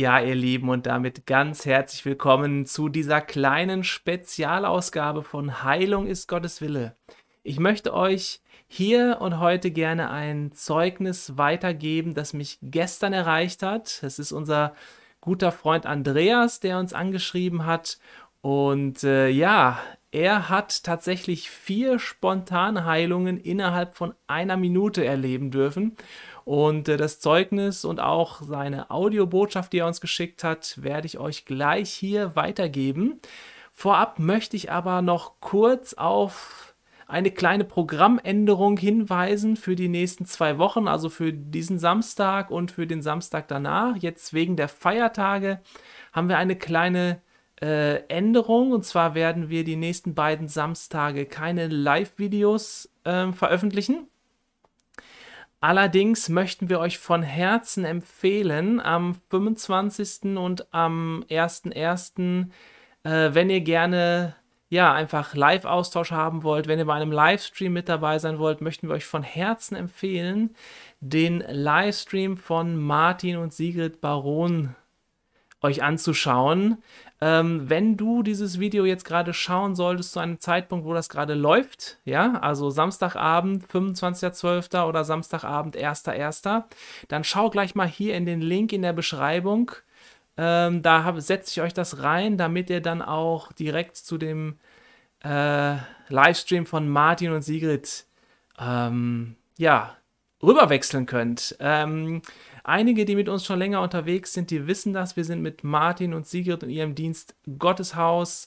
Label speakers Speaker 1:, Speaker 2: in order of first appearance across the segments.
Speaker 1: Ja, ihr Lieben, und damit ganz herzlich willkommen zu dieser kleinen Spezialausgabe von Heilung ist Gottes Wille. Ich möchte euch hier und heute gerne ein Zeugnis weitergeben, das mich gestern erreicht hat. Es ist unser guter Freund Andreas, der uns angeschrieben hat. Und äh, ja, er hat tatsächlich vier spontane Heilungen innerhalb von einer Minute erleben dürfen. Und äh, das Zeugnis und auch seine Audiobotschaft, die er uns geschickt hat, werde ich euch gleich hier weitergeben. Vorab möchte ich aber noch kurz auf eine kleine Programmänderung hinweisen für die nächsten zwei Wochen, also für diesen Samstag und für den Samstag danach. Jetzt wegen der Feiertage haben wir eine kleine äh, Änderung und zwar werden wir die nächsten beiden Samstage keine Live-Videos äh, veröffentlichen Allerdings möchten wir euch von Herzen empfehlen, am 25. und am 1.1., äh, wenn ihr gerne ja, einfach Live-Austausch haben wollt, wenn ihr bei einem Livestream mit dabei sein wollt, möchten wir euch von Herzen empfehlen, den Livestream von Martin und Sigrid Baron euch anzuschauen. Ähm, wenn du dieses Video jetzt gerade schauen solltest zu einem Zeitpunkt, wo das gerade läuft, ja, also Samstagabend 25.12. oder Samstagabend 1.1., dann schau gleich mal hier in den Link in der Beschreibung. Ähm, da setze ich euch das rein, damit ihr dann auch direkt zu dem äh, Livestream von Martin und Sigrid ähm, ja, rüberwechseln könnt. Ähm, einige, die mit uns schon länger unterwegs sind, die wissen das. Wir sind mit Martin und Sigrid und ihrem Dienst Gotteshaus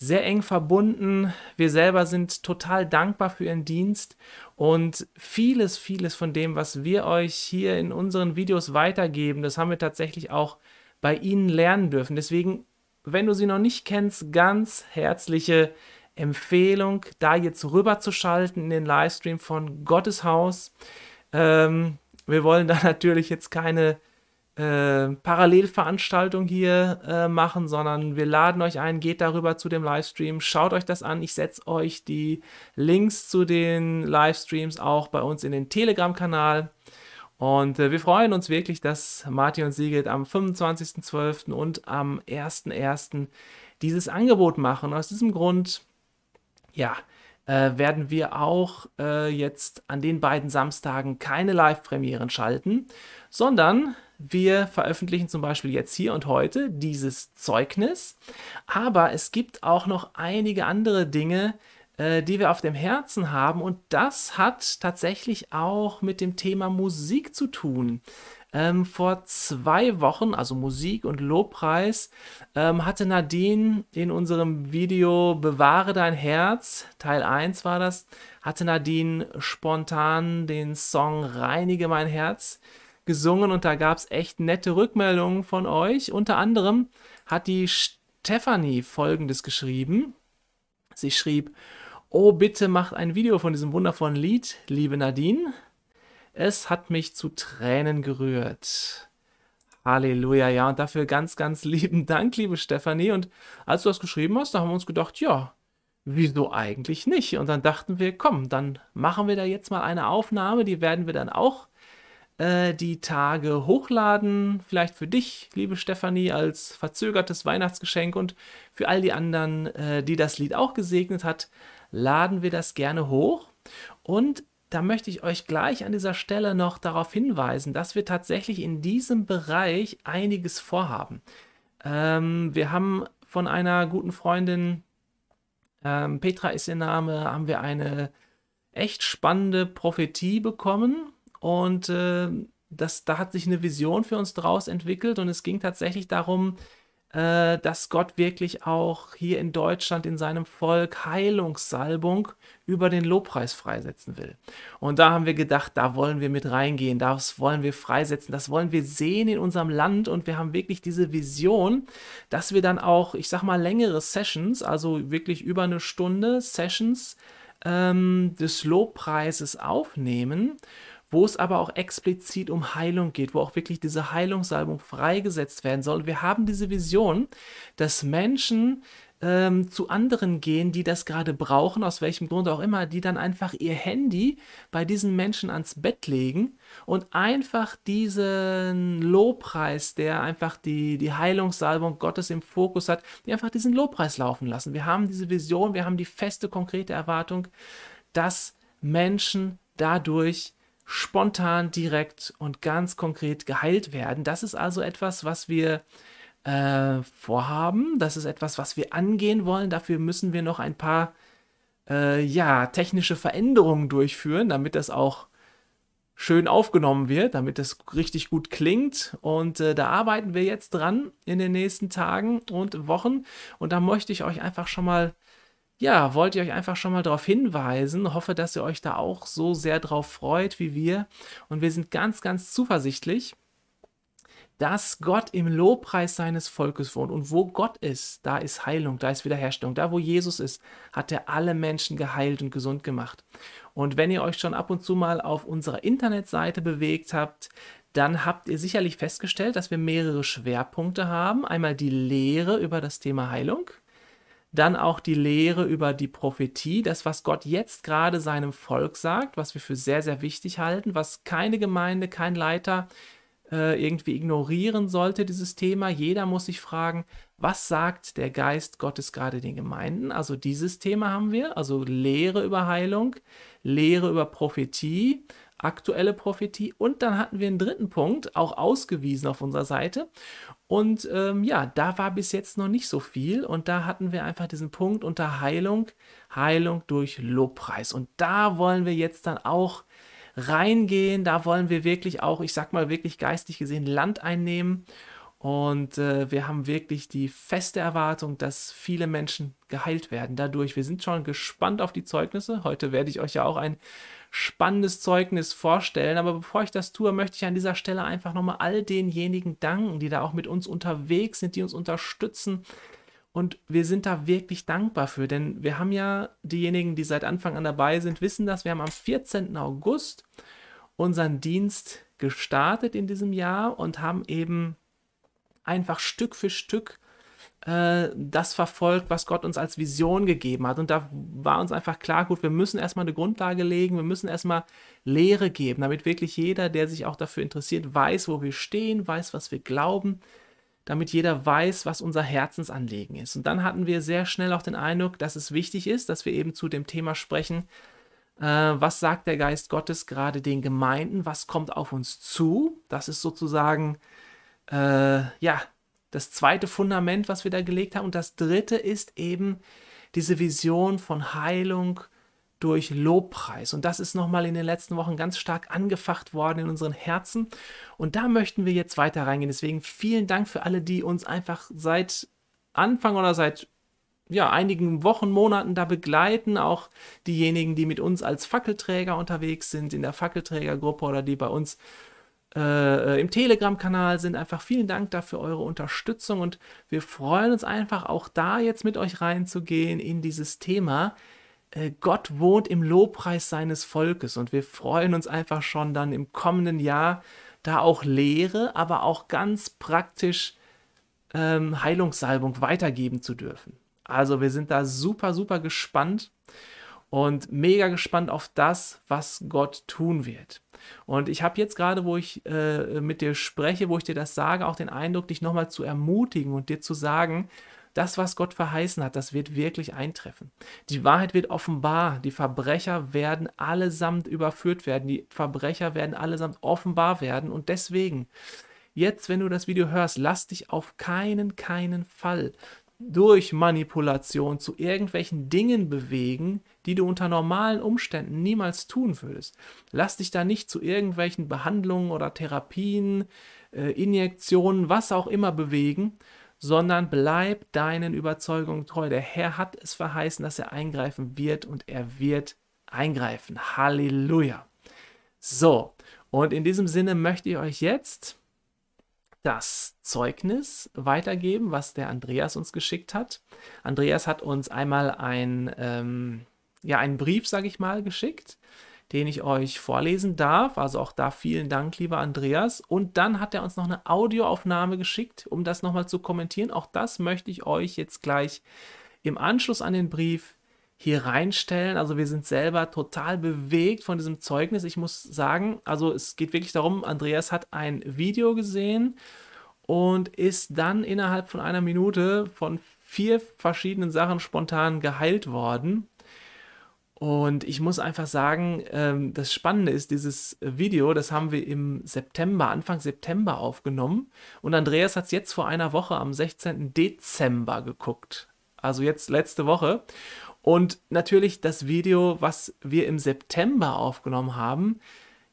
Speaker 1: sehr eng verbunden. Wir selber sind total dankbar für ihren Dienst und vieles, vieles von dem, was wir euch hier in unseren Videos weitergeben, das haben wir tatsächlich auch bei ihnen lernen dürfen. Deswegen, wenn du sie noch nicht kennst, ganz herzliche Empfehlung, da jetzt rüberzuschalten in den Livestream von Gottes Haus. Ähm, wir wollen da natürlich jetzt keine äh, Parallelveranstaltung hier äh, machen, sondern wir laden euch ein, geht darüber zu dem Livestream, schaut euch das an. Ich setze euch die Links zu den Livestreams auch bei uns in den Telegram-Kanal. Und äh, wir freuen uns wirklich, dass Martin und Sigrid am 25.12. und am 1.1. dieses Angebot machen. Aus diesem Grund ja, äh, werden wir auch äh, jetzt an den beiden Samstagen keine Live-Premieren schalten, sondern wir veröffentlichen zum Beispiel jetzt hier und heute dieses Zeugnis. Aber es gibt auch noch einige andere Dinge, äh, die wir auf dem Herzen haben. Und das hat tatsächlich auch mit dem Thema Musik zu tun. Ähm, vor zwei Wochen, also Musik und Lobpreis, ähm, hatte Nadine in unserem Video Bewahre dein Herz, Teil 1 war das, hatte Nadine spontan den Song Reinige mein Herz gesungen und da gab es echt nette Rückmeldungen von euch. Unter anderem hat die Stephanie folgendes geschrieben. Sie schrieb, Oh, bitte macht ein Video von diesem wundervollen Lied, liebe Nadine. Es hat mich zu Tränen gerührt. Halleluja, ja, und dafür ganz, ganz lieben Dank, liebe Stefanie. Und als du das geschrieben hast, da haben wir uns gedacht, ja, wieso eigentlich nicht? Und dann dachten wir, komm, dann machen wir da jetzt mal eine Aufnahme, die werden wir dann auch äh, die Tage hochladen. Vielleicht für dich, liebe Stefanie, als verzögertes Weihnachtsgeschenk und für all die anderen, äh, die das Lied auch gesegnet hat, laden wir das gerne hoch. Und da möchte ich euch gleich an dieser Stelle noch darauf hinweisen, dass wir tatsächlich in diesem Bereich einiges vorhaben. Ähm, wir haben von einer guten Freundin, ähm, Petra ist ihr Name, haben wir eine echt spannende Prophetie bekommen und äh, das, da hat sich eine Vision für uns daraus entwickelt und es ging tatsächlich darum, äh, dass Gott wirklich auch hier in Deutschland in seinem Volk Heilungssalbung über den Lobpreis freisetzen will. Und da haben wir gedacht, da wollen wir mit reingehen, das wollen wir freisetzen, das wollen wir sehen in unserem Land und wir haben wirklich diese Vision, dass wir dann auch, ich sag mal, längere Sessions, also wirklich über eine Stunde Sessions, ähm, des Lobpreises aufnehmen wo es aber auch explizit um Heilung geht, wo auch wirklich diese Heilungssalbung freigesetzt werden soll. Wir haben diese Vision, dass Menschen ähm, zu anderen gehen, die das gerade brauchen, aus welchem Grund auch immer, die dann einfach ihr Handy bei diesen Menschen ans Bett legen und einfach diesen Lobpreis, der einfach die, die Heilungssalbung Gottes im Fokus hat, die einfach diesen Lobpreis laufen lassen. Wir haben diese Vision, wir haben die feste, konkrete Erwartung, dass Menschen dadurch spontan, direkt und ganz konkret geheilt werden. Das ist also etwas, was wir äh, vorhaben. Das ist etwas, was wir angehen wollen. Dafür müssen wir noch ein paar äh, ja, technische Veränderungen durchführen, damit das auch schön aufgenommen wird, damit das richtig gut klingt. Und äh, da arbeiten wir jetzt dran in den nächsten Tagen und Wochen. Und da möchte ich euch einfach schon mal ja, wollte ich euch einfach schon mal darauf hinweisen. Hoffe, dass ihr euch da auch so sehr drauf freut wie wir. Und wir sind ganz, ganz zuversichtlich, dass Gott im Lobpreis seines Volkes wohnt. Und wo Gott ist, da ist Heilung, da ist Wiederherstellung. Da, wo Jesus ist, hat er alle Menschen geheilt und gesund gemacht. Und wenn ihr euch schon ab und zu mal auf unserer Internetseite bewegt habt, dann habt ihr sicherlich festgestellt, dass wir mehrere Schwerpunkte haben. Einmal die Lehre über das Thema Heilung dann auch die Lehre über die Prophetie, das, was Gott jetzt gerade seinem Volk sagt, was wir für sehr, sehr wichtig halten, was keine Gemeinde, kein Leiter äh, irgendwie ignorieren sollte, dieses Thema. Jeder muss sich fragen, was sagt der Geist Gottes gerade den Gemeinden? Also dieses Thema haben wir, also Lehre über Heilung, Lehre über Prophetie aktuelle Prophetie. Und dann hatten wir einen dritten Punkt, auch ausgewiesen auf unserer Seite. Und ähm, ja, da war bis jetzt noch nicht so viel. Und da hatten wir einfach diesen Punkt unter Heilung, Heilung durch Lobpreis. Und da wollen wir jetzt dann auch reingehen. Da wollen wir wirklich auch, ich sag mal wirklich geistig gesehen, Land einnehmen. Und äh, wir haben wirklich die feste Erwartung, dass viele Menschen geheilt werden dadurch. Wir sind schon gespannt auf die Zeugnisse. Heute werde ich euch ja auch ein spannendes Zeugnis vorstellen. Aber bevor ich das tue, möchte ich an dieser Stelle einfach nochmal all denjenigen danken, die da auch mit uns unterwegs sind, die uns unterstützen. Und wir sind da wirklich dankbar für, denn wir haben ja, diejenigen, die seit Anfang an dabei sind, wissen das, wir haben am 14. August unseren Dienst gestartet in diesem Jahr und haben eben einfach Stück für Stück äh, das verfolgt, was Gott uns als Vision gegeben hat. Und da war uns einfach klar, gut, wir müssen erstmal eine Grundlage legen, wir müssen erstmal Lehre geben, damit wirklich jeder, der sich auch dafür interessiert, weiß, wo wir stehen, weiß, was wir glauben, damit jeder weiß, was unser Herzensanliegen ist. Und dann hatten wir sehr schnell auch den Eindruck, dass es wichtig ist, dass wir eben zu dem Thema sprechen, äh, was sagt der Geist Gottes gerade den Gemeinden, was kommt auf uns zu. Das ist sozusagen äh, ja das zweite Fundament, was wir da gelegt haben. Und das dritte ist eben diese Vision von Heilung durch Lobpreis. Und das ist nochmal in den letzten Wochen ganz stark angefacht worden in unseren Herzen. Und da möchten wir jetzt weiter reingehen. Deswegen vielen Dank für alle, die uns einfach seit Anfang oder seit ja, einigen Wochen, Monaten da begleiten, auch diejenigen, die mit uns als Fackelträger unterwegs sind, in der Fackelträgergruppe oder die bei uns äh, äh, im Telegram-Kanal sind. Einfach vielen Dank dafür eure Unterstützung und wir freuen uns einfach auch da jetzt mit euch reinzugehen in dieses Thema. Äh, Gott wohnt im Lobpreis seines Volkes und wir freuen uns einfach schon dann im kommenden Jahr da auch Lehre, aber auch ganz praktisch ähm, Heilungssalbung weitergeben zu dürfen. Also wir sind da super, super gespannt und mega gespannt auf das, was Gott tun wird. Und ich habe jetzt gerade, wo ich äh, mit dir spreche, wo ich dir das sage, auch den Eindruck, dich nochmal zu ermutigen und dir zu sagen, das, was Gott verheißen hat, das wird wirklich eintreffen. Die Wahrheit wird offenbar. Die Verbrecher werden allesamt überführt werden. Die Verbrecher werden allesamt offenbar werden. Und deswegen, jetzt, wenn du das Video hörst, lass dich auf keinen, keinen Fall durch Manipulation zu irgendwelchen Dingen bewegen, die du unter normalen Umständen niemals tun würdest. Lass dich da nicht zu irgendwelchen Behandlungen oder Therapien, äh, Injektionen, was auch immer bewegen, sondern bleib deinen Überzeugungen treu. Der Herr hat es verheißen, dass er eingreifen wird und er wird eingreifen. Halleluja. So, und in diesem Sinne möchte ich euch jetzt das Zeugnis weitergeben, was der Andreas uns geschickt hat. Andreas hat uns einmal ein, ähm, ja, einen Brief, sage ich mal, geschickt, den ich euch vorlesen darf. Also auch da vielen Dank, lieber Andreas. Und dann hat er uns noch eine Audioaufnahme geschickt, um das nochmal zu kommentieren. Auch das möchte ich euch jetzt gleich im Anschluss an den Brief hier reinstellen. Also wir sind selber total bewegt von diesem Zeugnis. Ich muss sagen, also es geht wirklich darum, Andreas hat ein Video gesehen und ist dann innerhalb von einer Minute von vier verschiedenen Sachen spontan geheilt worden. Und ich muss einfach sagen, ähm, das Spannende ist, dieses Video, das haben wir im September, Anfang September aufgenommen. Und Andreas hat es jetzt vor einer Woche am 16. Dezember geguckt. Also jetzt letzte Woche. Und natürlich das Video, was wir im September aufgenommen haben,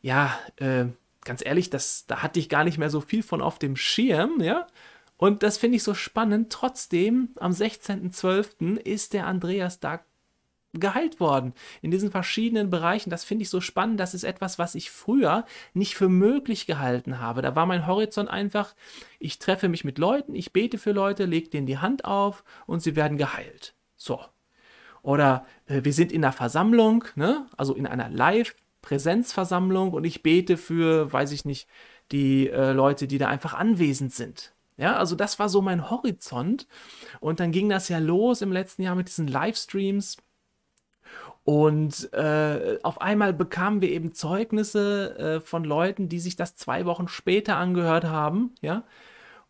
Speaker 1: ja, äh, ganz ehrlich, das, da hatte ich gar nicht mehr so viel von auf dem Schirm, ja. Und das finde ich so spannend. Trotzdem, am 16.12. ist der Andreas da geheilt worden in diesen verschiedenen Bereichen. Das finde ich so spannend. Das ist etwas, was ich früher nicht für möglich gehalten habe. Da war mein Horizont einfach, ich treffe mich mit Leuten, ich bete für Leute, lege denen die Hand auf und sie werden geheilt. So, oder äh, wir sind in einer Versammlung, ne? also in einer Live-Präsenzversammlung und ich bete für, weiß ich nicht, die äh, Leute, die da einfach anwesend sind. Ja, also das war so mein Horizont. Und dann ging das ja los im letzten Jahr mit diesen Livestreams. Und äh, auf einmal bekamen wir eben Zeugnisse äh, von Leuten, die sich das zwei Wochen später angehört haben, ja,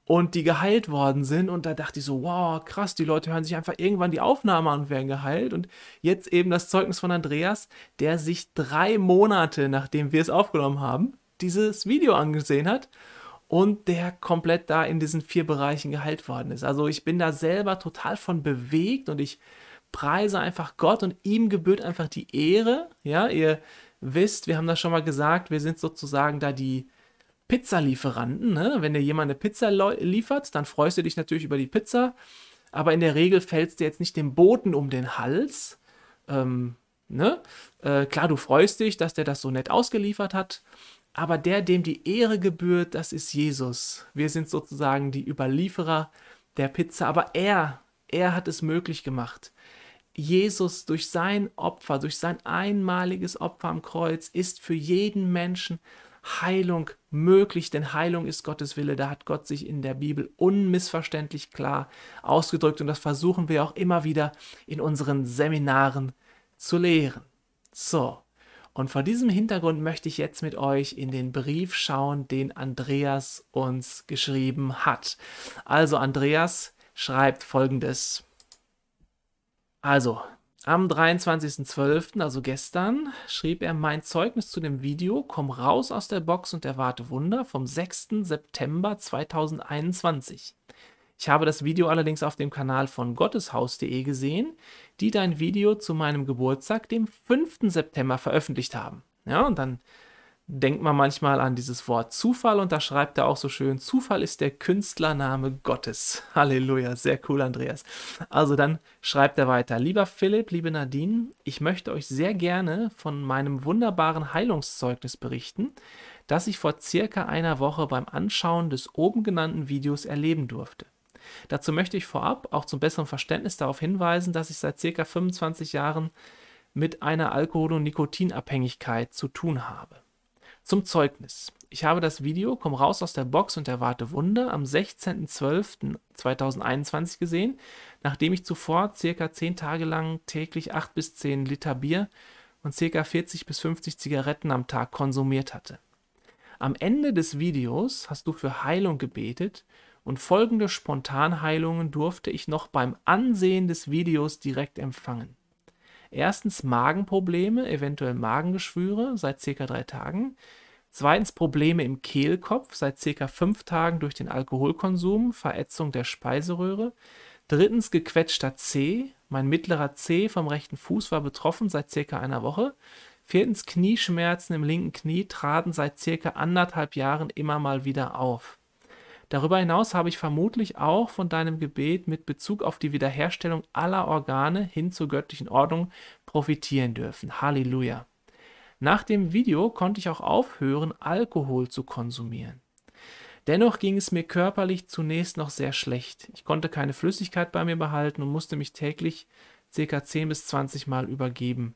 Speaker 1: und die geheilt worden sind. Und da dachte ich so, wow, krass, die Leute hören sich einfach irgendwann die Aufnahme an und werden geheilt. Und jetzt eben das Zeugnis von Andreas, der sich drei Monate, nachdem wir es aufgenommen haben, dieses Video angesehen hat und der komplett da in diesen vier Bereichen geheilt worden ist. Also ich bin da selber total von bewegt und ich preise einfach Gott und ihm gebührt einfach die Ehre. Ja, ihr wisst, wir haben das schon mal gesagt, wir sind sozusagen da die, Pizzalieferanten. Ne? Wenn dir jemand eine Pizza liefert, dann freust du dich natürlich über die Pizza, aber in der Regel fällst du jetzt nicht dem Boten um den Hals. Ähm, ne? äh, klar, du freust dich, dass der das so nett ausgeliefert hat, aber der, dem die Ehre gebührt, das ist Jesus. Wir sind sozusagen die Überlieferer der Pizza, aber er, er hat es möglich gemacht. Jesus durch sein Opfer, durch sein einmaliges Opfer am Kreuz ist für jeden Menschen Heilung möglich, denn Heilung ist Gottes Wille. Da hat Gott sich in der Bibel unmissverständlich klar ausgedrückt und das versuchen wir auch immer wieder in unseren Seminaren zu lehren. So, und vor diesem Hintergrund möchte ich jetzt mit euch in den Brief schauen, den Andreas uns geschrieben hat. Also Andreas schreibt folgendes. Also, am 23.12., also gestern, schrieb er mein Zeugnis zu dem Video Komm raus aus der Box und erwarte Wunder vom 6. September 2021. Ich habe das Video allerdings auf dem Kanal von gotteshaus.de gesehen, die dein Video zu meinem Geburtstag, dem 5. September, veröffentlicht haben. Ja, und dann denkt man manchmal an dieses Wort Zufall und da schreibt er auch so schön, Zufall ist der Künstlername Gottes. Halleluja, sehr cool, Andreas. Also dann schreibt er weiter, lieber Philipp, liebe Nadine, ich möchte euch sehr gerne von meinem wunderbaren Heilungszeugnis berichten, das ich vor circa einer Woche beim Anschauen des oben genannten Videos erleben durfte. Dazu möchte ich vorab auch zum besseren Verständnis darauf hinweisen, dass ich seit circa 25 Jahren mit einer Alkohol- und Nikotinabhängigkeit zu tun habe. Zum Zeugnis. Ich habe das Video Komm raus aus der Box und erwarte Wunder am 16.12.2021 gesehen, nachdem ich zuvor circa 10 Tage lang täglich 8 bis 10 Liter Bier und circa 40 bis 50 Zigaretten am Tag konsumiert hatte. Am Ende des Videos hast du für Heilung gebetet und folgende Spontanheilungen durfte ich noch beim Ansehen des Videos direkt empfangen. Erstens Magenprobleme, eventuell Magengeschwüre seit circa drei Tagen. Zweitens Probleme im Kehlkopf seit circa fünf Tagen durch den Alkoholkonsum, Verätzung der Speiseröhre. Drittens gequetschter C. Mein mittlerer C vom rechten Fuß war betroffen seit circa einer Woche. Viertens Knieschmerzen im linken Knie traten seit circa anderthalb Jahren immer mal wieder auf. Darüber hinaus habe ich vermutlich auch von deinem Gebet mit Bezug auf die Wiederherstellung aller Organe hin zur göttlichen Ordnung profitieren dürfen. Halleluja. Nach dem Video konnte ich auch aufhören, Alkohol zu konsumieren. Dennoch ging es mir körperlich zunächst noch sehr schlecht. Ich konnte keine Flüssigkeit bei mir behalten und musste mich täglich ca. 10 bis 20 Mal übergeben.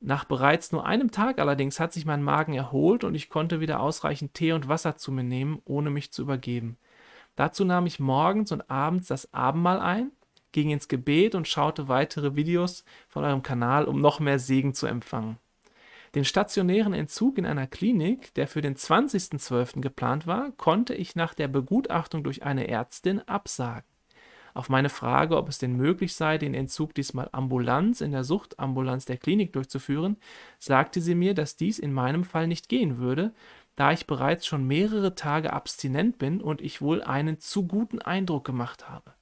Speaker 1: Nach bereits nur einem Tag allerdings hat sich mein Magen erholt und ich konnte wieder ausreichend Tee und Wasser zu mir nehmen, ohne mich zu übergeben. Dazu nahm ich morgens und abends das Abendmahl ein, ging ins Gebet und schaute weitere Videos von eurem Kanal, um noch mehr Segen zu empfangen. Den stationären Entzug in einer Klinik, der für den 20.12. geplant war, konnte ich nach der Begutachtung durch eine Ärztin absagen. Auf meine Frage, ob es denn möglich sei, den Entzug diesmal ambulant in der Suchtambulanz der Klinik durchzuführen, sagte sie mir, dass dies in meinem Fall nicht gehen würde, da ich bereits schon mehrere Tage abstinent bin und ich wohl einen zu guten Eindruck gemacht habe.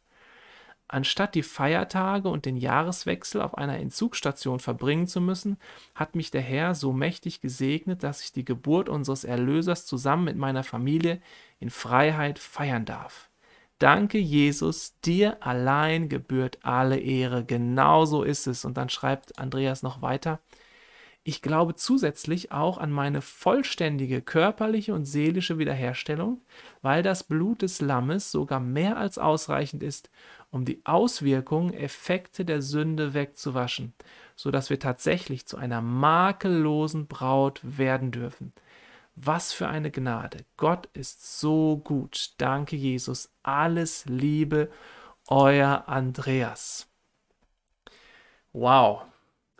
Speaker 1: Anstatt die Feiertage und den Jahreswechsel auf einer Entzugsstation verbringen zu müssen, hat mich der Herr so mächtig gesegnet, dass ich die Geburt unseres Erlösers zusammen mit meiner Familie in Freiheit feiern darf. Danke, Jesus, dir allein gebührt alle Ehre. Genauso ist es. Und dann schreibt Andreas noch weiter. Ich glaube zusätzlich auch an meine vollständige körperliche und seelische Wiederherstellung, weil das Blut des Lammes sogar mehr als ausreichend ist, um die Auswirkungen, Effekte der Sünde wegzuwaschen, sodass wir tatsächlich zu einer makellosen Braut werden dürfen. Was für eine Gnade. Gott ist so gut. Danke, Jesus. Alles Liebe, euer Andreas. Wow.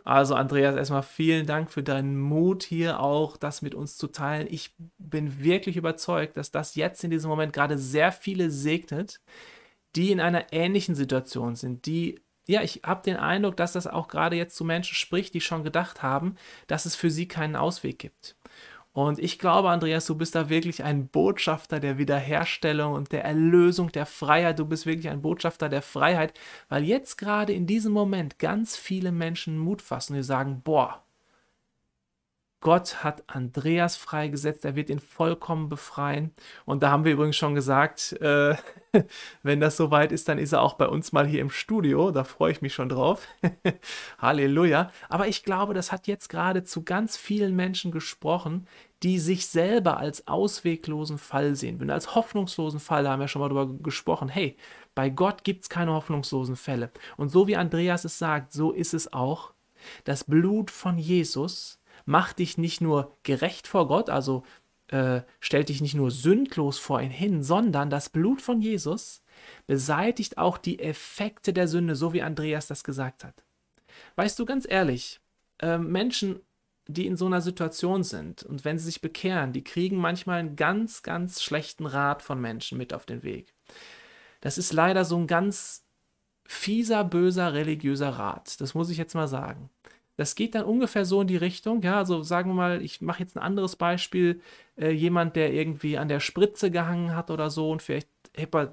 Speaker 1: Also Andreas, erstmal vielen Dank für deinen Mut hier auch, das mit uns zu teilen. Ich bin wirklich überzeugt, dass das jetzt in diesem Moment gerade sehr viele segnet, die in einer ähnlichen Situation sind, die ja, ich habe den Eindruck, dass das auch gerade jetzt zu Menschen spricht, die schon gedacht haben, dass es für sie keinen Ausweg gibt. Und ich glaube, Andreas, du bist da wirklich ein Botschafter der Wiederherstellung und der Erlösung der Freiheit. Du bist wirklich ein Botschafter der Freiheit, weil jetzt gerade in diesem Moment ganz viele Menschen Mut fassen und sagen, boah, Gott hat Andreas freigesetzt, er wird ihn vollkommen befreien. Und da haben wir übrigens schon gesagt, äh, wenn das soweit ist, dann ist er auch bei uns mal hier im Studio. Da freue ich mich schon drauf. Halleluja. Aber ich glaube, das hat jetzt gerade zu ganz vielen Menschen gesprochen, die sich selber als ausweglosen Fall sehen würden, als hoffnungslosen Fall, da haben wir schon mal drüber gesprochen. Hey, bei Gott gibt es keine hoffnungslosen Fälle. Und so wie Andreas es sagt, so ist es auch. Das Blut von Jesus macht dich nicht nur gerecht vor Gott, also äh, stellt dich nicht nur sündlos vor ihn hin, sondern das Blut von Jesus beseitigt auch die Effekte der Sünde, so wie Andreas das gesagt hat. Weißt du, ganz ehrlich, äh, Menschen die in so einer Situation sind und wenn sie sich bekehren, die kriegen manchmal einen ganz, ganz schlechten Rat von Menschen mit auf den Weg. Das ist leider so ein ganz fieser, böser, religiöser Rat. Das muss ich jetzt mal sagen. Das geht dann ungefähr so in die Richtung, ja, also sagen wir mal, ich mache jetzt ein anderes Beispiel, äh, jemand, der irgendwie an der Spritze gehangen hat oder so und vielleicht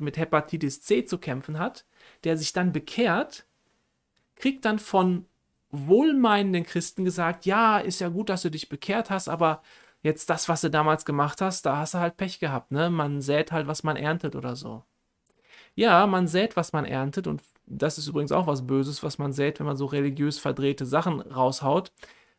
Speaker 1: mit Hepatitis C zu kämpfen hat, der sich dann bekehrt, kriegt dann von wohlmeinenden Christen gesagt, ja, ist ja gut, dass du dich bekehrt hast, aber jetzt das, was du damals gemacht hast, da hast du halt Pech gehabt, ne? Man sät halt, was man erntet oder so. Ja, man sät, was man erntet und das ist übrigens auch was Böses, was man sät, wenn man so religiös verdrehte Sachen raushaut.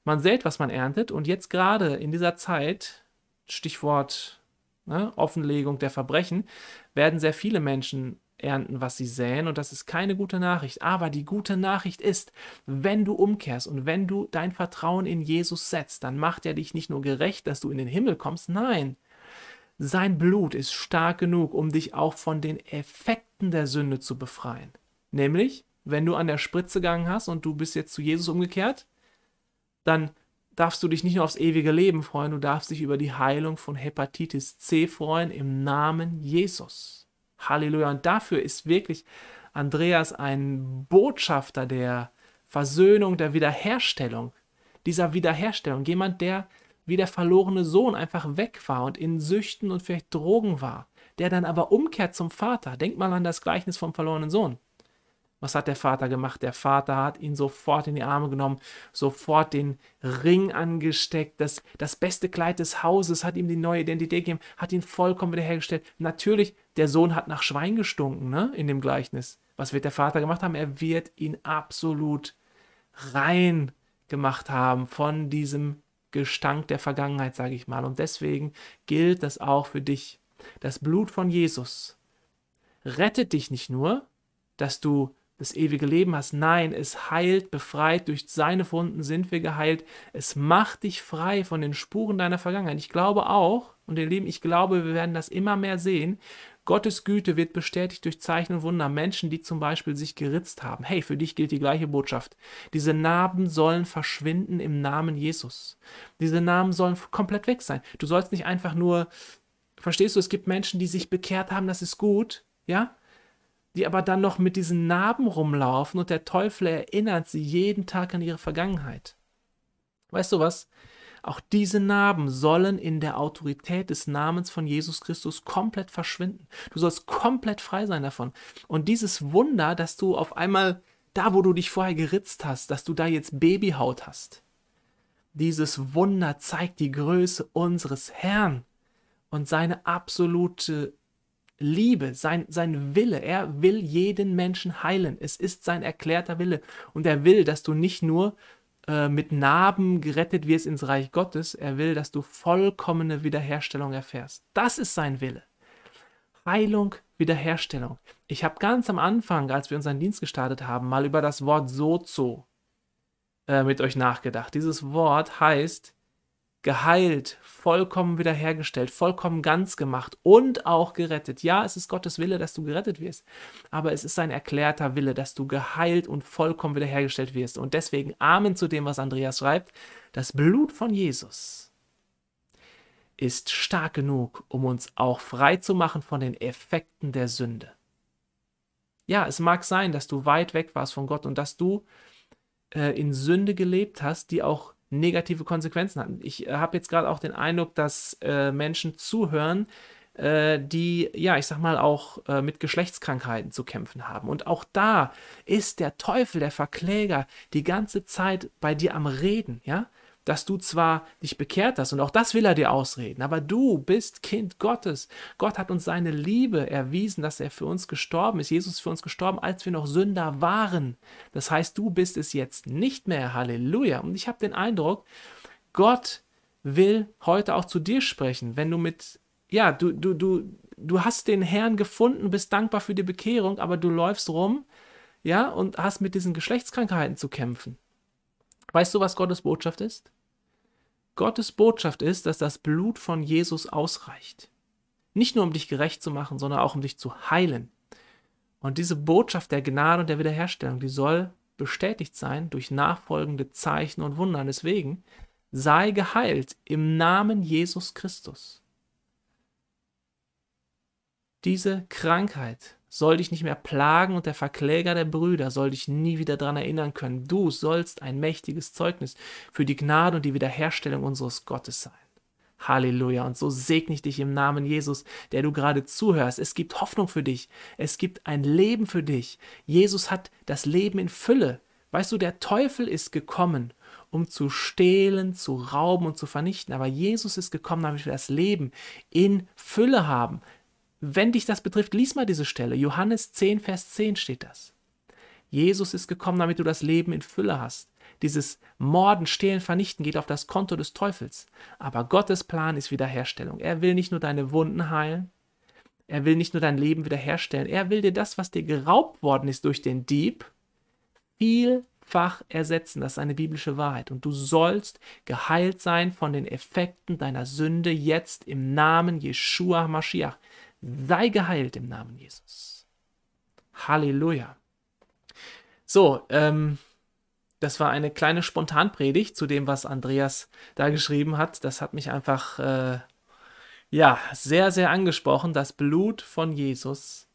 Speaker 1: Man sät, was man erntet und jetzt gerade in dieser Zeit, Stichwort ne, Offenlegung der Verbrechen, werden sehr viele Menschen ernten, was sie säen, und das ist keine gute Nachricht. Aber die gute Nachricht ist, wenn du umkehrst und wenn du dein Vertrauen in Jesus setzt, dann macht er dich nicht nur gerecht, dass du in den Himmel kommst, nein. Sein Blut ist stark genug, um dich auch von den Effekten der Sünde zu befreien. Nämlich, wenn du an der Spritze gegangen hast und du bist jetzt zu Jesus umgekehrt, dann darfst du dich nicht nur aufs ewige Leben freuen, du darfst dich über die Heilung von Hepatitis C freuen im Namen Jesus. Halleluja. Und dafür ist wirklich Andreas ein Botschafter der Versöhnung, der Wiederherstellung, dieser Wiederherstellung. Jemand, der wie der verlorene Sohn einfach weg war und in Süchten und vielleicht Drogen war, der dann aber umkehrt zum Vater. Denkt mal an das Gleichnis vom verlorenen Sohn. Was hat der Vater gemacht? Der Vater hat ihn sofort in die Arme genommen, sofort den Ring angesteckt, das, das beste Kleid des Hauses, hat ihm die neue Identität gegeben, hat ihn vollkommen wiederhergestellt. Natürlich, der Sohn hat nach Schwein gestunken, ne? In dem Gleichnis. Was wird der Vater gemacht haben? Er wird ihn absolut rein gemacht haben von diesem Gestank der Vergangenheit, sage ich mal. Und deswegen gilt das auch für dich. Das Blut von Jesus rettet dich nicht nur, dass du das ewige Leben hast. Nein, es heilt, befreit, durch seine Wunden sind wir geheilt. Es macht dich frei von den Spuren deiner Vergangenheit. Ich glaube auch, und ihr Lieben, ich glaube, wir werden das immer mehr sehen. Gottes Güte wird bestätigt durch Zeichen und Wunder. Menschen, die zum Beispiel sich geritzt haben. Hey, für dich gilt die gleiche Botschaft. Diese Narben sollen verschwinden im Namen Jesus. Diese Narben sollen komplett weg sein. Du sollst nicht einfach nur, verstehst du, es gibt Menschen, die sich bekehrt haben, das ist gut, ja? die aber dann noch mit diesen Narben rumlaufen und der Teufel erinnert sie jeden Tag an ihre Vergangenheit. Weißt du was? Auch diese Narben sollen in der Autorität des Namens von Jesus Christus komplett verschwinden. Du sollst komplett frei sein davon. Und dieses Wunder, dass du auf einmal da, wo du dich vorher geritzt hast, dass du da jetzt Babyhaut hast. Dieses Wunder zeigt die Größe unseres Herrn und seine absolute Liebe, sein, sein Wille. Er will jeden Menschen heilen. Es ist sein erklärter Wille. Und er will, dass du nicht nur äh, mit Narben gerettet wirst ins Reich Gottes, er will, dass du vollkommene Wiederherstellung erfährst. Das ist sein Wille. Heilung, Wiederherstellung. Ich habe ganz am Anfang, als wir unseren Dienst gestartet haben, mal über das Wort Sozo äh, mit euch nachgedacht. Dieses Wort heißt, geheilt, vollkommen wiederhergestellt, vollkommen ganz gemacht und auch gerettet. Ja, es ist Gottes Wille, dass du gerettet wirst, aber es ist sein erklärter Wille, dass du geheilt und vollkommen wiederhergestellt wirst. Und deswegen Amen zu dem, was Andreas schreibt. Das Blut von Jesus ist stark genug, um uns auch frei zu machen von den Effekten der Sünde. Ja, es mag sein, dass du weit weg warst von Gott und dass du äh, in Sünde gelebt hast, die auch negative Konsequenzen hat. Ich äh, habe jetzt gerade auch den Eindruck, dass äh, Menschen zuhören, äh, die, ja, ich sag mal, auch äh, mit Geschlechtskrankheiten zu kämpfen haben. Und auch da ist der Teufel, der Verkläger, die ganze Zeit bei dir am Reden, ja? dass du zwar dich bekehrt hast und auch das will er dir ausreden, aber du bist Kind Gottes. Gott hat uns seine Liebe erwiesen, dass er für uns gestorben ist. Jesus ist für uns gestorben, als wir noch Sünder waren. Das heißt, du bist es jetzt nicht mehr. Halleluja. Und ich habe den Eindruck, Gott will heute auch zu dir sprechen, wenn du mit ja, du du du du hast den Herrn gefunden, bist dankbar für die Bekehrung, aber du läufst rum, ja, und hast mit diesen Geschlechtskrankheiten zu kämpfen. Weißt du, was Gottes Botschaft ist? Gottes Botschaft ist, dass das Blut von Jesus ausreicht. Nicht nur um dich gerecht zu machen, sondern auch um dich zu heilen. Und diese Botschaft der Gnade und der Wiederherstellung, die soll bestätigt sein durch nachfolgende Zeichen und Wunder. deswegen sei geheilt im Namen Jesus Christus. Diese Krankheit soll dich nicht mehr plagen und der Verkläger der Brüder soll dich nie wieder daran erinnern können. Du sollst ein mächtiges Zeugnis für die Gnade und die Wiederherstellung unseres Gottes sein. Halleluja. Und so segne ich dich im Namen Jesus, der du gerade zuhörst. Es gibt Hoffnung für dich. Es gibt ein Leben für dich. Jesus hat das Leben in Fülle. Weißt du, der Teufel ist gekommen, um zu stehlen, zu rauben und zu vernichten. Aber Jesus ist gekommen, damit wir das Leben in Fülle haben. Wenn dich das betrifft, lies mal diese Stelle. Johannes 10, Vers 10 steht das. Jesus ist gekommen, damit du das Leben in Fülle hast. Dieses Morden, Stehlen, Vernichten geht auf das Konto des Teufels. Aber Gottes Plan ist Wiederherstellung. Er will nicht nur deine Wunden heilen, er will nicht nur dein Leben wiederherstellen, er will dir das, was dir geraubt worden ist durch den Dieb, vielfach ersetzen. Das ist eine biblische Wahrheit. Und du sollst geheilt sein von den Effekten deiner Sünde jetzt im Namen Jeshua Mashiach sei geheilt im Namen Jesus. Halleluja. So, ähm, das war eine kleine Spontanpredigt zu dem, was Andreas da geschrieben hat. Das hat mich einfach, äh, ja, sehr, sehr angesprochen. Das Blut von Jesus,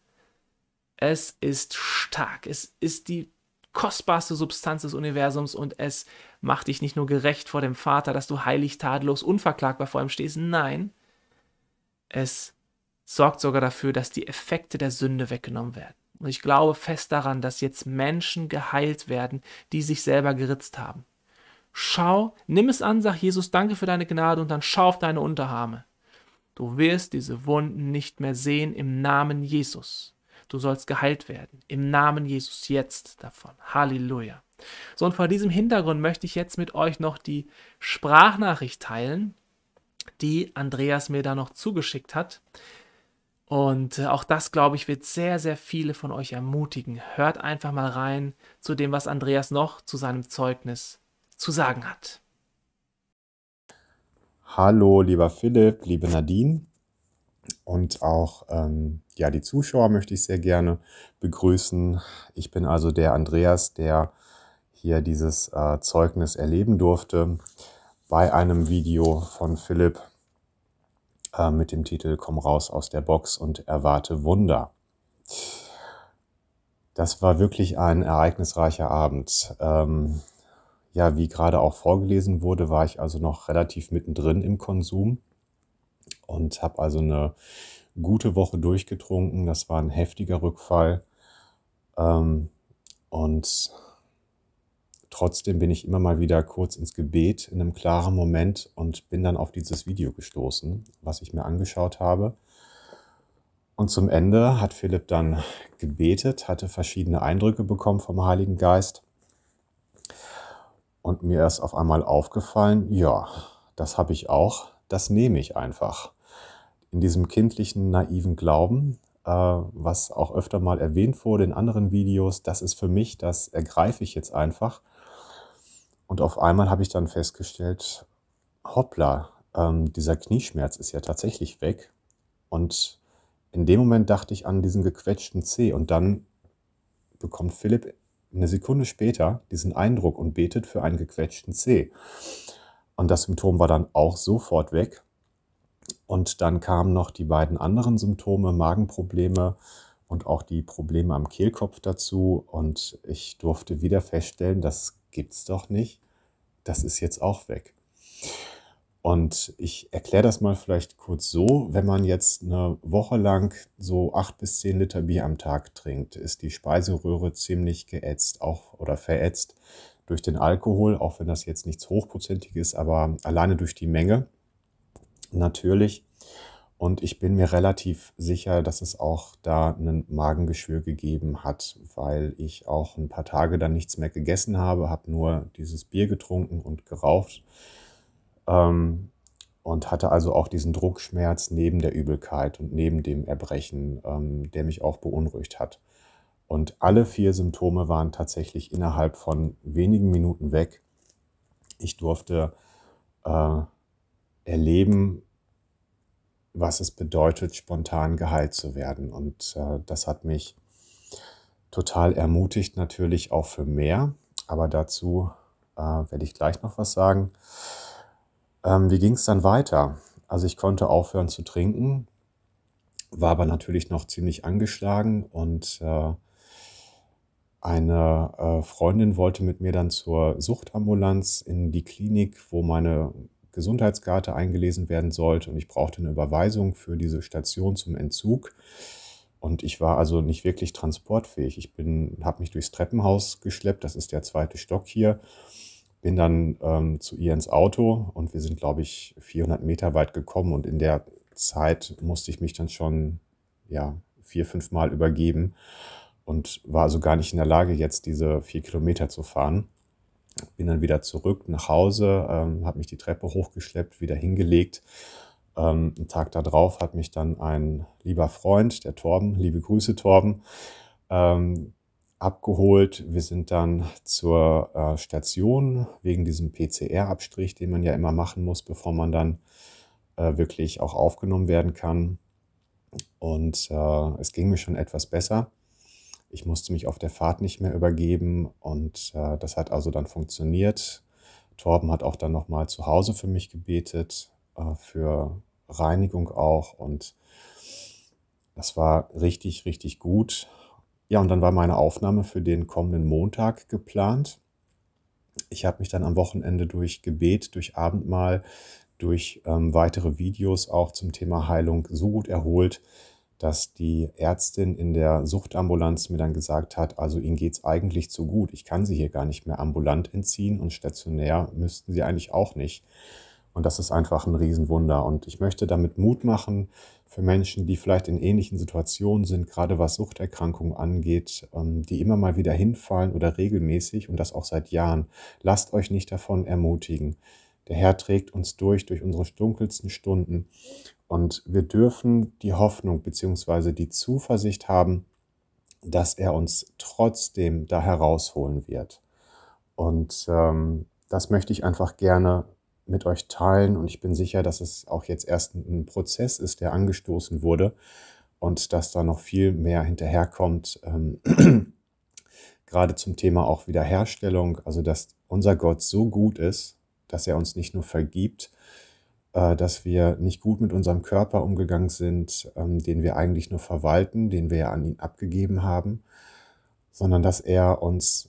Speaker 1: es ist stark. Es ist die kostbarste Substanz des Universums und es macht dich nicht nur gerecht vor dem Vater, dass du heilig, tadellos, unverklagbar vor ihm stehst. Nein, es ist sorgt sogar dafür, dass die Effekte der Sünde weggenommen werden. Und ich glaube fest daran, dass jetzt Menschen geheilt werden, die sich selber geritzt haben. Schau, nimm es an, sag Jesus, danke für deine Gnade und dann schau auf deine Unterarme. Du wirst diese Wunden nicht mehr sehen im Namen Jesus. Du sollst geheilt werden. Im Namen Jesus jetzt davon. Halleluja. So, und vor diesem Hintergrund möchte ich jetzt mit euch noch die Sprachnachricht teilen, die Andreas mir da noch zugeschickt hat. Und äh, auch das, glaube ich, wird sehr, sehr viele von euch ermutigen. Hört einfach mal rein zu dem, was Andreas noch zu seinem Zeugnis zu sagen hat.
Speaker 2: Hallo, lieber Philipp, liebe Nadine und auch ähm, ja, die Zuschauer möchte ich sehr gerne begrüßen. Ich bin also der Andreas, der hier dieses äh, Zeugnis erleben durfte bei einem Video von Philipp äh, mit dem Titel Komm raus aus der Box und erwarte Wunder. Das war wirklich ein ereignisreicher Abend. Ähm, ja, wie gerade auch vorgelesen wurde, war ich also noch relativ mittendrin im Konsum und habe also eine gute Woche durchgetrunken. Das war ein heftiger Rückfall. Ähm, und trotzdem bin ich immer mal wieder kurz ins Gebet in einem klaren Moment und bin dann auf dieses Video gestoßen, was ich mir angeschaut habe. Und zum Ende hat Philipp dann gebetet, hatte verschiedene Eindrücke bekommen vom Heiligen Geist. Und mir ist auf einmal aufgefallen, ja, das habe ich auch, das nehme ich einfach. In diesem kindlichen, naiven Glauben, äh, was auch öfter mal erwähnt wurde in anderen Videos, das ist für mich, das ergreife ich jetzt einfach. Und auf einmal habe ich dann festgestellt, hoppla, ähm, dieser Knieschmerz ist ja tatsächlich weg. Und in dem Moment dachte ich an diesen gequetschten C. und dann bekommt Philipp eine Sekunde später diesen Eindruck und betet für einen gequetschten C. Und das Symptom war dann auch sofort weg. Und dann kamen noch die beiden anderen Symptome, Magenprobleme und auch die Probleme am Kehlkopf dazu. Und ich durfte wieder feststellen, dass gibt's doch nicht. Das ist jetzt auch weg. Und ich erkläre das mal vielleicht kurz so, wenn man jetzt eine Woche lang so acht bis zehn Liter Bier am Tag trinkt, ist die Speiseröhre ziemlich geätzt auch oder verätzt durch den Alkohol, auch wenn das jetzt nichts Hochprozentiges ist, aber alleine durch die Menge. Natürlich und ich bin mir relativ sicher, dass es auch da ein Magengeschwür gegeben hat, weil ich auch ein paar Tage dann nichts mehr gegessen habe, habe nur dieses Bier getrunken und geraucht ähm, und hatte also auch diesen Druckschmerz neben der Übelkeit und neben dem Erbrechen, ähm, der mich auch beunruhigt hat. Und alle vier Symptome waren tatsächlich innerhalb von wenigen Minuten weg. Ich durfte äh, erleben, was es bedeutet, spontan geheilt zu werden. Und äh, das hat mich total ermutigt, natürlich auch für mehr. Aber dazu äh, werde ich gleich noch was sagen. Ähm, wie ging es dann weiter? Also ich konnte aufhören zu trinken, war aber natürlich noch ziemlich angeschlagen und äh, eine äh, Freundin wollte mit mir dann zur Suchtambulanz in die Klinik, wo meine Gesundheitskarte eingelesen werden sollte und ich brauchte eine Überweisung für diese Station zum Entzug. Und ich war also nicht wirklich transportfähig. Ich habe mich durchs Treppenhaus geschleppt, das ist der zweite Stock hier, bin dann ähm, zu ihr ins Auto und wir sind, glaube ich, 400 Meter weit gekommen. Und in der Zeit musste ich mich dann schon ja, vier, fünf Mal übergeben und war also gar nicht in der Lage, jetzt diese vier Kilometer zu fahren bin dann wieder zurück nach Hause, ähm, habe mich die Treppe hochgeschleppt, wieder hingelegt. Ähm, einen Tag darauf hat mich dann ein lieber Freund, der Torben, liebe Grüße Torben, ähm, abgeholt. Wir sind dann zur äh, Station wegen diesem PCR-Abstrich, den man ja immer machen muss, bevor man dann äh, wirklich auch aufgenommen werden kann. Und äh, es ging mir schon etwas besser. Ich musste mich auf der Fahrt nicht mehr übergeben und äh, das hat also dann funktioniert. Torben hat auch dann nochmal zu Hause für mich gebetet, äh, für Reinigung auch und das war richtig, richtig gut. Ja, und dann war meine Aufnahme für den kommenden Montag geplant. Ich habe mich dann am Wochenende durch Gebet, durch Abendmahl, durch ähm, weitere Videos auch zum Thema Heilung so gut erholt, dass die Ärztin in der Suchtambulanz mir dann gesagt hat, also Ihnen geht's eigentlich zu gut, ich kann Sie hier gar nicht mehr ambulant entziehen und stationär müssten Sie eigentlich auch nicht. Und das ist einfach ein Riesenwunder. Und ich möchte damit Mut machen für Menschen, die vielleicht in ähnlichen Situationen sind, gerade was Suchterkrankungen angeht, ähm, die immer mal wieder hinfallen oder regelmäßig und das auch seit Jahren. Lasst euch nicht davon ermutigen. Der Herr trägt uns durch, durch unsere dunkelsten Stunden. Und wir dürfen die Hoffnung bzw. die Zuversicht haben, dass er uns trotzdem da herausholen wird. Und ähm, das möchte ich einfach gerne mit euch teilen. Und ich bin sicher, dass es auch jetzt erst ein Prozess ist, der angestoßen wurde und dass da noch viel mehr hinterherkommt. Ähm, gerade zum Thema auch Wiederherstellung, also dass unser Gott so gut ist, dass er uns nicht nur vergibt, äh, dass wir nicht gut mit unserem Körper umgegangen sind, ähm, den wir eigentlich nur verwalten, den wir ja an ihn abgegeben haben, sondern dass er uns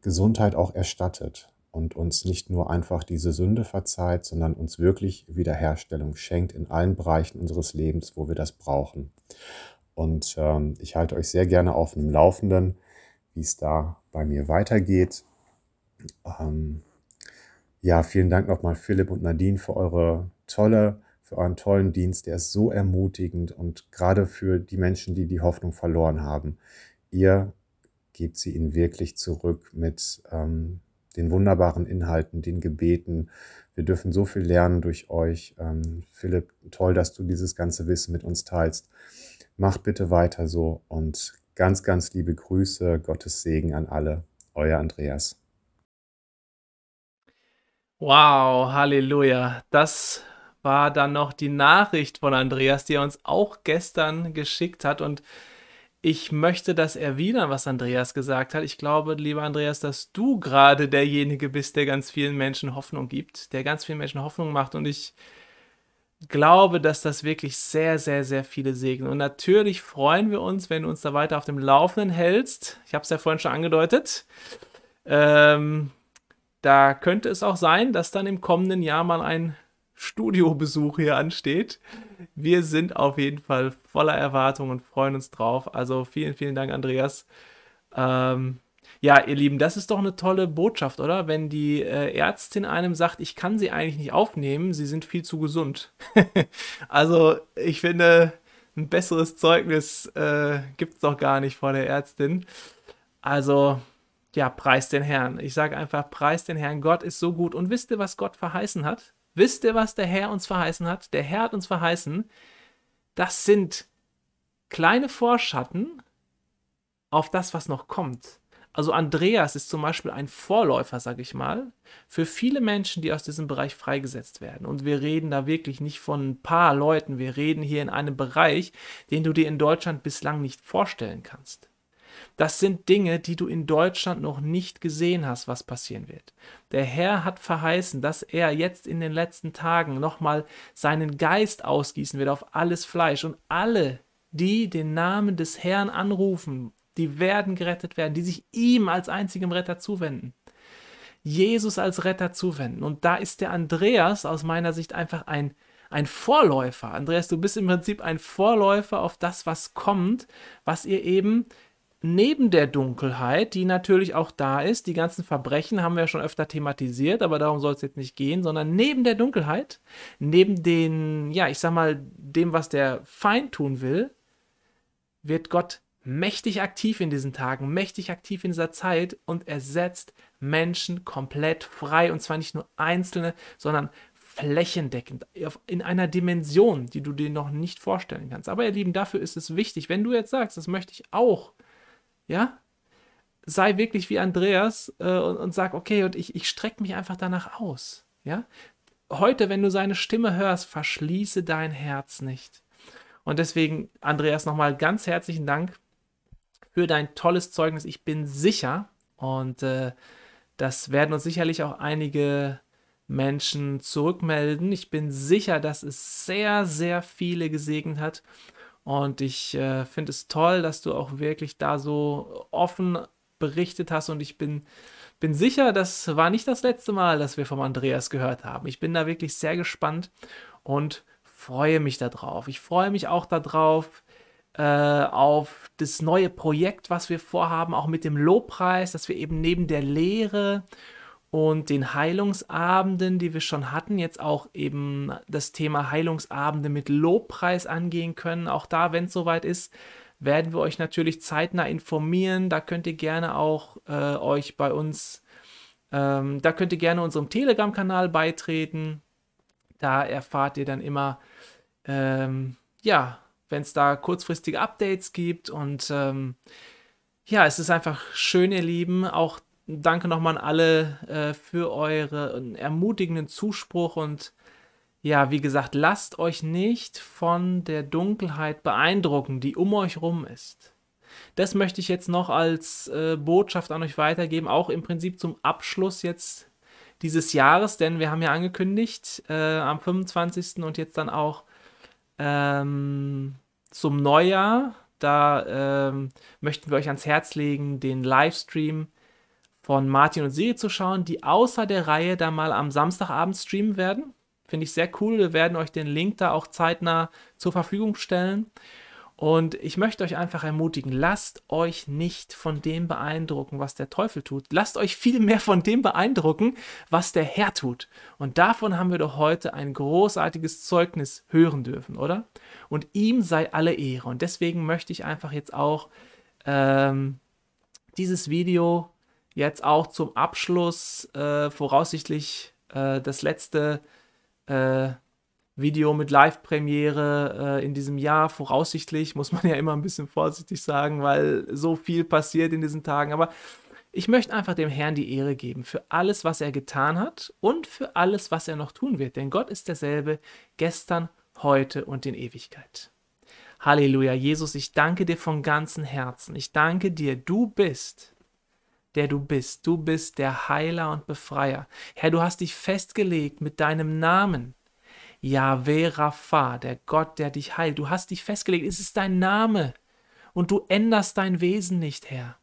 Speaker 2: Gesundheit auch erstattet und uns nicht nur einfach diese Sünde verzeiht, sondern uns wirklich Wiederherstellung schenkt in allen Bereichen unseres Lebens, wo wir das brauchen. Und ähm, ich halte euch sehr gerne auf dem Laufenden, wie es da bei mir weitergeht. Ähm, ja, vielen Dank nochmal Philipp und Nadine für eure tolle, für euren tollen Dienst. Der ist so ermutigend und gerade für die Menschen, die die Hoffnung verloren haben. Ihr gebt sie ihnen wirklich zurück mit ähm, den wunderbaren Inhalten, den Gebeten. Wir dürfen so viel lernen durch euch. Ähm, Philipp, toll, dass du dieses ganze Wissen mit uns teilst. Macht bitte weiter so und ganz, ganz liebe Grüße, Gottes Segen an alle. Euer Andreas.
Speaker 1: Wow, Halleluja. Das war dann noch die Nachricht von Andreas, die er uns auch gestern geschickt hat. Und ich möchte das erwidern, was Andreas gesagt hat. Ich glaube, lieber Andreas, dass du gerade derjenige bist, der ganz vielen Menschen Hoffnung gibt, der ganz vielen Menschen Hoffnung macht. Und ich glaube, dass das wirklich sehr, sehr, sehr viele segnen. Und natürlich freuen wir uns, wenn du uns da weiter auf dem Laufenden hältst. Ich habe es ja vorhin schon angedeutet. Ähm, da könnte es auch sein, dass dann im kommenden Jahr mal ein Studiobesuch hier ansteht. Wir sind auf jeden Fall voller Erwartung und freuen uns drauf. Also vielen, vielen Dank, Andreas. Ähm, ja, ihr Lieben, das ist doch eine tolle Botschaft, oder? Wenn die äh, Ärztin einem sagt, ich kann sie eigentlich nicht aufnehmen, sie sind viel zu gesund. also ich finde, ein besseres Zeugnis äh, gibt es doch gar nicht vor der Ärztin. Also ja, preis den Herrn. Ich sage einfach, preis den Herrn. Gott ist so gut. Und wisst ihr, was Gott verheißen hat? Wisst ihr, was der Herr uns verheißen hat? Der Herr hat uns verheißen, das sind kleine Vorschatten auf das, was noch kommt. Also Andreas ist zum Beispiel ein Vorläufer, sage ich mal, für viele Menschen, die aus diesem Bereich freigesetzt werden. Und wir reden da wirklich nicht von ein paar Leuten, wir reden hier in einem Bereich, den du dir in Deutschland bislang nicht vorstellen kannst. Das sind Dinge, die du in Deutschland noch nicht gesehen hast, was passieren wird. Der Herr hat verheißen, dass er jetzt in den letzten Tagen nochmal seinen Geist ausgießen wird auf alles Fleisch und alle, die den Namen des Herrn anrufen, die werden gerettet werden, die sich ihm als einzigem Retter zuwenden. Jesus als Retter zuwenden. Und da ist der Andreas aus meiner Sicht einfach ein, ein Vorläufer. Andreas, du bist im Prinzip ein Vorläufer auf das, was kommt, was ihr eben neben der Dunkelheit, die natürlich auch da ist, die ganzen Verbrechen haben wir ja schon öfter thematisiert, aber darum soll es jetzt nicht gehen, sondern neben der Dunkelheit, neben den, ja, ich sag mal, dem, was der Feind tun will, wird Gott mächtig aktiv in diesen Tagen, mächtig aktiv in dieser Zeit und er setzt Menschen komplett frei und zwar nicht nur einzelne, sondern flächendeckend, in einer Dimension, die du dir noch nicht vorstellen kannst. Aber ihr Lieben, dafür ist es wichtig, wenn du jetzt sagst, das möchte ich auch, ja, sei wirklich wie Andreas äh, und, und sag, okay, und ich, ich strecke mich einfach danach aus, ja. Heute, wenn du seine Stimme hörst, verschließe dein Herz nicht. Und deswegen, Andreas, nochmal ganz herzlichen Dank für dein tolles Zeugnis. Ich bin sicher, und äh, das werden uns sicherlich auch einige Menschen zurückmelden. Ich bin sicher, dass es sehr, sehr viele gesegnet hat. Und ich äh, finde es toll, dass du auch wirklich da so offen berichtet hast. Und ich bin, bin sicher, das war nicht das letzte Mal, dass wir vom Andreas gehört haben. Ich bin da wirklich sehr gespannt und freue mich darauf. Ich freue mich auch darauf, äh, auf das neue Projekt, was wir vorhaben, auch mit dem Lobpreis, dass wir eben neben der Lehre und den Heilungsabenden, die wir schon hatten, jetzt auch eben das Thema Heilungsabende mit Lobpreis angehen können. Auch da, wenn es soweit ist, werden wir euch natürlich zeitnah informieren. Da könnt ihr gerne auch äh, euch bei uns, ähm, da könnt ihr gerne unserem Telegram-Kanal beitreten. Da erfahrt ihr dann immer, ähm, ja, wenn es da kurzfristige Updates gibt und ähm, ja, es ist einfach schön, ihr Lieben, auch danke nochmal an alle äh, für euren äh, ermutigenden Zuspruch und ja, wie gesagt, lasst euch nicht von der Dunkelheit beeindrucken, die um euch rum ist. Das möchte ich jetzt noch als äh, Botschaft an euch weitergeben, auch im Prinzip zum Abschluss jetzt dieses Jahres, denn wir haben ja angekündigt, äh, am 25. und jetzt dann auch ähm, zum Neujahr, da ähm, möchten wir euch ans Herz legen, den Livestream von Martin und Siri zu schauen, die außer der Reihe da mal am Samstagabend streamen werden. Finde ich sehr cool. Wir werden euch den Link da auch zeitnah zur Verfügung stellen. Und ich möchte euch einfach ermutigen, lasst euch nicht von dem beeindrucken, was der Teufel tut. Lasst euch vielmehr von dem beeindrucken, was der Herr tut. Und davon haben wir doch heute ein großartiges Zeugnis hören dürfen, oder? Und ihm sei alle Ehre. Und deswegen möchte ich einfach jetzt auch ähm, dieses Video jetzt auch zum Abschluss äh, voraussichtlich äh, das letzte äh, Video mit Live-Premiere äh, in diesem Jahr. Voraussichtlich muss man ja immer ein bisschen vorsichtig sagen, weil so viel passiert in diesen Tagen. Aber ich möchte einfach dem Herrn die Ehre geben für alles, was er getan hat und für alles, was er noch tun wird. Denn Gott ist derselbe gestern, heute und in Ewigkeit. Halleluja, Jesus, ich danke dir von ganzem Herzen. Ich danke dir, du bist der du bist. Du bist der Heiler und Befreier. Herr, du hast dich festgelegt mit deinem Namen. Yahweh Rapha, der Gott, der dich heilt. Du hast dich festgelegt. Es ist dein Name. Und du änderst dein Wesen nicht, Herr.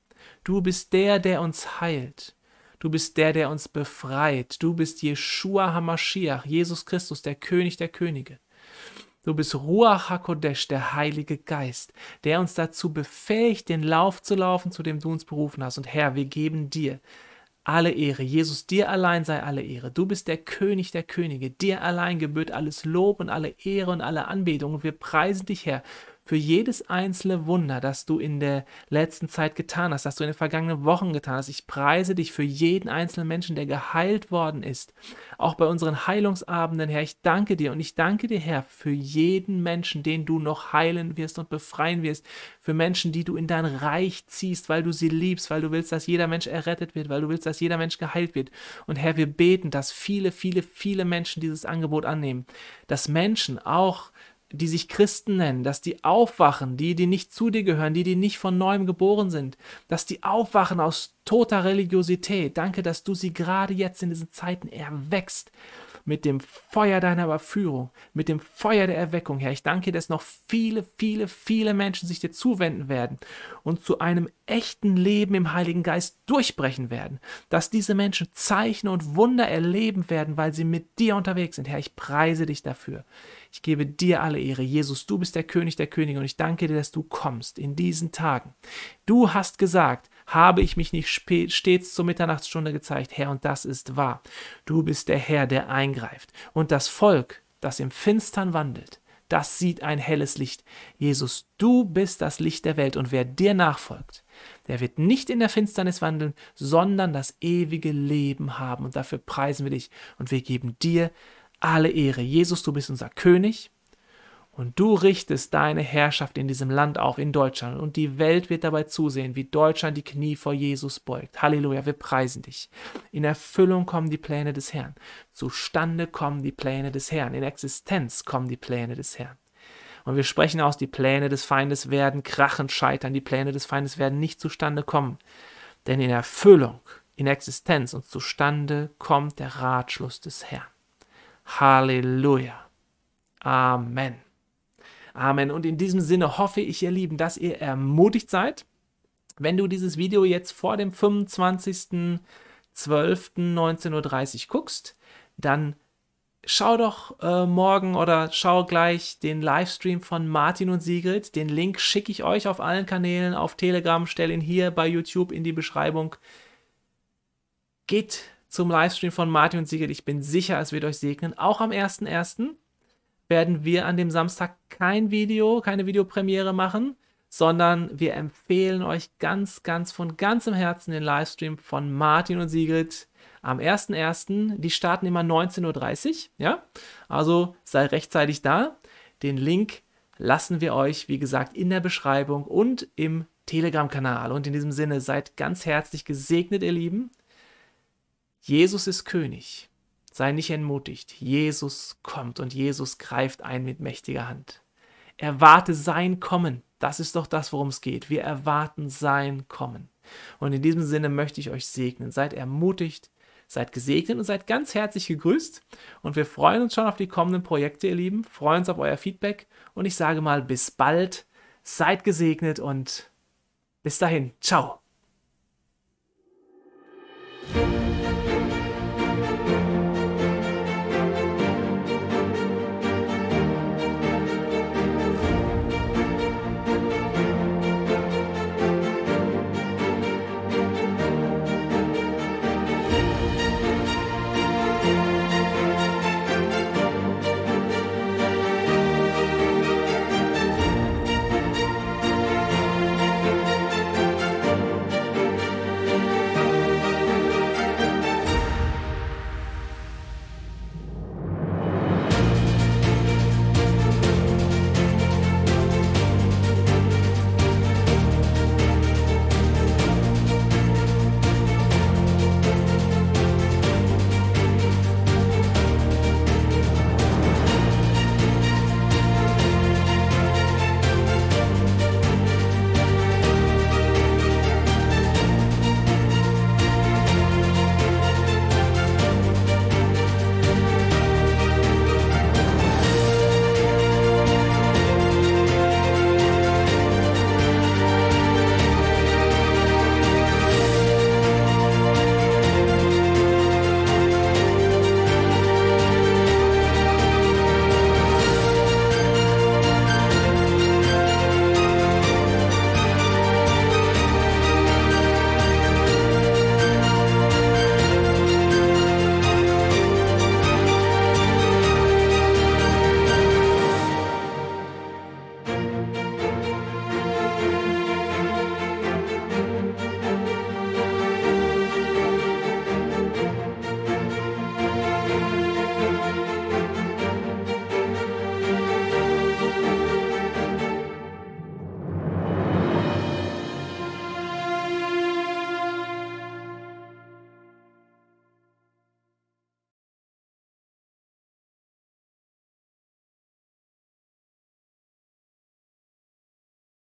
Speaker 1: Du bist der, der uns heilt. Du bist der, der uns befreit. Du bist Jeshua HaMashiach, Jesus Christus, der König der Könige. Du bist Ruach HaKodesh, der Heilige Geist, der uns dazu befähigt, den Lauf zu laufen, zu dem du uns berufen hast. Und Herr, wir geben dir alle Ehre. Jesus, dir allein sei alle Ehre. Du bist der König der Könige. Dir allein gebührt alles Lob und alle Ehre und alle Anbetung. Und wir preisen dich, Herr, für jedes einzelne Wunder, das du in der letzten Zeit getan hast, das du in den vergangenen Wochen getan hast. Ich preise dich für jeden einzelnen Menschen, der geheilt worden ist. Auch bei unseren Heilungsabenden, Herr, ich danke dir und ich danke dir, Herr, für jeden Menschen, den du noch heilen wirst und befreien wirst, für Menschen, die du in dein Reich ziehst, weil du sie liebst, weil du willst, dass jeder Mensch errettet wird, weil du willst, dass jeder Mensch geheilt wird. Und Herr, wir beten, dass viele, viele, viele Menschen dieses Angebot annehmen, dass Menschen auch die sich Christen nennen, dass die aufwachen, die, die nicht zu dir gehören, die, die nicht von neuem geboren sind, dass die aufwachen aus toter Religiosität. Danke, dass du sie gerade jetzt in diesen Zeiten erwächst, mit dem Feuer deiner Überführung, mit dem Feuer der Erweckung, Herr. Ich danke dir, dass noch viele, viele, viele Menschen sich dir zuwenden werden und zu einem echten Leben im Heiligen Geist durchbrechen werden, dass diese Menschen Zeichen und Wunder erleben werden, weil sie mit dir unterwegs sind. Herr, ich preise dich dafür. Ich gebe dir alle Ehre. Jesus, du bist der König der Könige und ich danke dir, dass du kommst in diesen Tagen. Du hast gesagt, habe ich mich nicht stets zur Mitternachtsstunde gezeigt, Herr, und das ist wahr. Du bist der Herr, der eingreift. Und das Volk, das im Finstern wandelt, das sieht ein helles Licht. Jesus, du bist das Licht der Welt, und wer dir nachfolgt, der wird nicht in der Finsternis wandeln, sondern das ewige Leben haben. Und dafür preisen wir dich und wir geben dir alle Ehre. Jesus, du bist unser König, und du richtest deine Herrschaft in diesem Land auf, in Deutschland. Und die Welt wird dabei zusehen, wie Deutschland die Knie vor Jesus beugt. Halleluja, wir preisen dich. In Erfüllung kommen die Pläne des Herrn. Zustande kommen die Pläne des Herrn. In Existenz kommen die Pläne des Herrn. Und wir sprechen aus, die Pläne des Feindes werden krachend scheitern. Die Pläne des Feindes werden nicht zustande kommen. Denn in Erfüllung, in Existenz und zustande kommt der Ratschluss des Herrn. Halleluja. Amen. Amen. Und in diesem Sinne hoffe ich, ihr Lieben, dass ihr ermutigt seid. Wenn du dieses Video jetzt vor dem 25.12.19.30 Uhr guckst, dann schau doch äh, morgen oder schau gleich den Livestream von Martin und Sigrid. Den Link schicke ich euch auf allen Kanälen, auf Telegram, stelle ihn hier bei YouTube in die Beschreibung. Geht zum Livestream von Martin und Sigrid. Ich bin sicher, es wird euch segnen, auch am 1.1 werden wir an dem Samstag kein Video, keine Videopremiere machen, sondern wir empfehlen euch ganz, ganz von ganzem Herzen den Livestream von Martin und Sigrid am 1.1. Die starten immer 19.30 Uhr, ja? Also sei rechtzeitig da. Den Link lassen wir euch, wie gesagt, in der Beschreibung und im Telegram-Kanal. Und in diesem Sinne seid ganz herzlich gesegnet, ihr Lieben. Jesus ist König. Sei nicht entmutigt. Jesus kommt und Jesus greift ein mit mächtiger Hand. Erwarte sein Kommen. Das ist doch das, worum es geht. Wir erwarten sein Kommen. Und in diesem Sinne möchte ich euch segnen. Seid ermutigt, seid gesegnet und seid ganz herzlich gegrüßt. Und wir freuen uns schon auf die kommenden Projekte, ihr Lieben. Freuen uns auf euer Feedback. Und ich sage mal, bis bald. Seid gesegnet und bis dahin. Ciao.